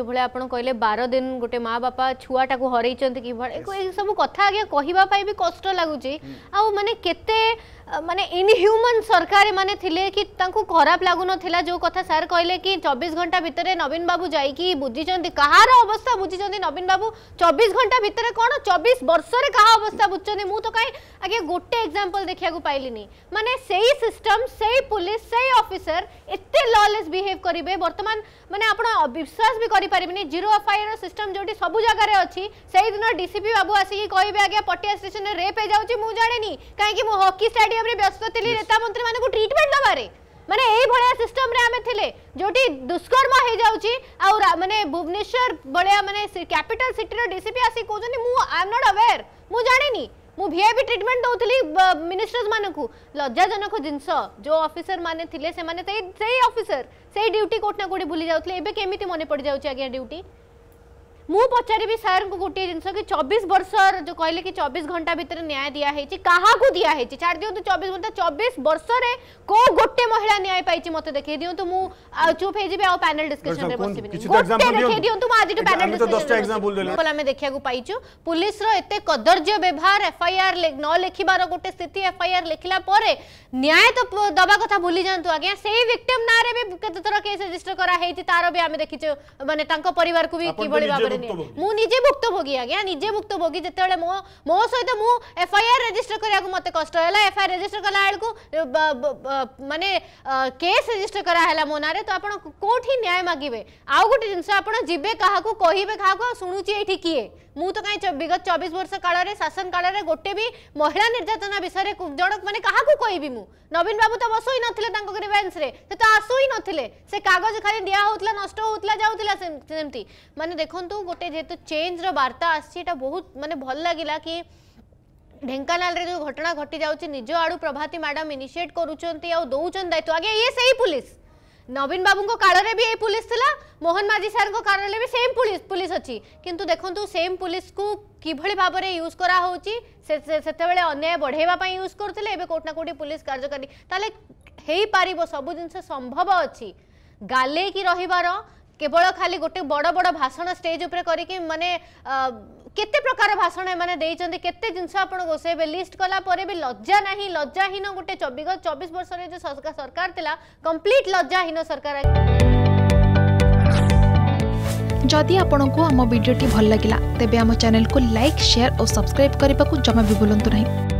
যেভাবে আপনার কে বার দিন গোটে মা বাপা ছুয়াটা হরাই কিভাবে এইসব কথা আজ্ঞা কহবাই বি কষ্ট লাগুচি মানে কেতে মানে ইনহ্যুমান সরকার মানে থিলে কি তাঁকু খারাপ লাগু নথিলা যে কথা স্যার কইলে কি 24 ঘন্টা ভিতরে নবীন বাবু যাইকি বুঝিছন্তি কাহার অবস্থা বুঝিছন্তি নবীন বাবু 24 ঘন্টা ভিতরে কোন 24 বর্ষরে কাহা অবস্থা বুঝছন্তি মু তো কাই আগে গোটে एग्जांपल দেখিয়াকু পাইলিনি মানে সেই সিস্টম সেই পুলিশ সেই অফিসার এতে ললেস বিহেভ করিবে বর্তমান মানে আপনা বিশ্বাস বি କରିପାରିବିନି ଜିରୋ ଏଫଆଇଆର ସିଷ୍ଟମ ଯେଉଁଠି ସବୁ ଜାଗାରେ ଅଛି ସେଇଦିନ ଡିସିପି ବାବୁ ଆସିକି କହିବେ ଆଜ୍ଞା ପଟିଆ ଷ୍ଟେସନରେ ରେପ୍ ହେଇଯାଉଛି ମୁଁ ଜାଣିନି କାହିଁକି ମୁଁ ହକି ଷ୍ଟାଡିୟମରେ ବ୍ୟସ୍ତ ଥିଲି ନେତା ମନ୍ତ୍ରୀମାନଙ୍କୁ ଟ୍ରିଟମେଣ୍ଟ ଦେବାରେ ମାନେ ଏଇଭଳିଆ ସିଷ୍ଟମରେ ଆମେ ଥିଲେ ଯେଉଁଠି ଦୁଷ୍କର୍ମ ହେଇଯାଉଛି ଆଉ ମାନେ ଭୁବନେଶ୍ୱର ଭଳିଆ ମାନେ କ୍ୟାପିଟାଲ ସିଟିର ଡିସିପି ଆସିକି କହୁଛନ୍ତି ମୁଁ ଆଇ ଏମ୍ ନଟ୍ ଆୱେର୍ ମୁଁ ଜାଣିନି ମୁଁ ଭିଆଇପି ଟ୍ରିଟମେଣ୍ଟ ଦେଉଥିଲି ମିନିଷ୍ଟର୍ସ ମାନଙ୍କୁ ଲଜ୍ଜାଜନକ ଜିନିଷ ଯେଉଁ ଅଫିସର ମାନେ ଥିଲେ ସେମାନେ ସେଇ ସେଇ ଅଫିସର ସେଇ ଡ୍ୟୁଟି କୋଉଠି ନା କୋଉଠି ଭୁଲି ଯାଉଥିଲେ ଏବେ କେମିତି ମନେ ପଡ଼ିଯାଉଛି ଆଜ୍ଞା ଡ୍ୟୁଟି मुझारि सर को गोटे जिन कि चबीस वर्ष जो कहले कि चबीस घंटा भितर न्याय दिखाई क्या दिखाई छाड़ दिखते चबीस घंटा चबीस वर्ष से को गोटे महिला न्याय पाई मत देख दिखे चुप हो पैनल डिस्कशन पुलिस रे कदर्ज व्यवहार एफआईआर न लिखार गोटे स्थित एफआईआर लिखला न्याय तो दबा कथा भूली जातु आज्ञा से भी थर केस रेजिस्टर कराई तार भी आम देखी मानते पर भी कि ପାରେନି ମୁଁ ନିଜେ ଭୁକ୍ତଭୋଗୀ ଆଜ୍ଞା ନିଜେ ଭୁକ୍ତଭୋଗୀ ଯେତେବେଳେ ମୋ ମୋ ସହିତ ମୁଁ ଏଫଆଇଆର ରେଜିଷ୍ଟର କରିବାକୁ ମୋତେ କଷ୍ଟ ହେଲା ଏଫଆଇଆର ରେଜିଷ୍ଟର କଲା ବେଳକୁ ମାନେ କେସ୍ ରେଜିଷ୍ଟର କରାହେଲା ମୋ ନାଁରେ ତ ଆପଣ କୋଉଠି ନ୍ୟାୟ ମାଗିବେ ଆଉ ଗୋଟେ ଜିନିଷ ଆପଣ ଯିବେ କାହାକୁ କହିବେ କାହାକୁ ଶୁଣୁଛି ଏଇଠି କିଏ तो कहीं विगत चौबीस वर्ष काल में शासन काल में गोटे भी महिला निर्यातना विषय जड़क मैंने क्या कहबी नवीन बाबू तो बस ही ना ग्रीभेन्स तो आसो ही ना से कागज खाली दिहला नष्ट होती मानते देखो गोटे जेहतु चेंज रार्ता आटा बहुत मानते भल लगे कि ढेकाना जो घटना घटी जाऊँच निज आड़ू प्रभाती मैडम इनिसीएट कर दायित्व आगे ये से पुलिस নবীন বাবুঙ্ কালরে বি এই পুলিশ লা মোহন মাঝি স্যারঙ্ কালরে বি সেম পুলিশ পুলিশ অছি কিন্তু দেখন্তু সেম পুলিশ কু কিভাবে ভাবে ইউজ করা হচ্ছে সেতবে অন্যায় বড়াইবা ইউজ করুলে এবে কোটি না কোটি পুলিশ কার্যকারী তাহলে হয়ে পারিব সবু জিনিস সম্ভব অছি গালেকি রহবার কেবল খালি গোটে বড় বড় ভাষণ স্টেজ উপরে করিকি মানে केते प्रकार भाषण मैंने केते जिन आपको घोषे लिस्ट कला भी लज्जा ना लज्जाहीन गोटे चौबीस चौबीस वर्ष सरकार थिला कंप्लीट लज्जाहीन सरकार जदि आपंक आम भिडी भल लगा तेब चेल को लाइक सेयार और सब्सक्राइब करने को जमा भी बुलां नहीं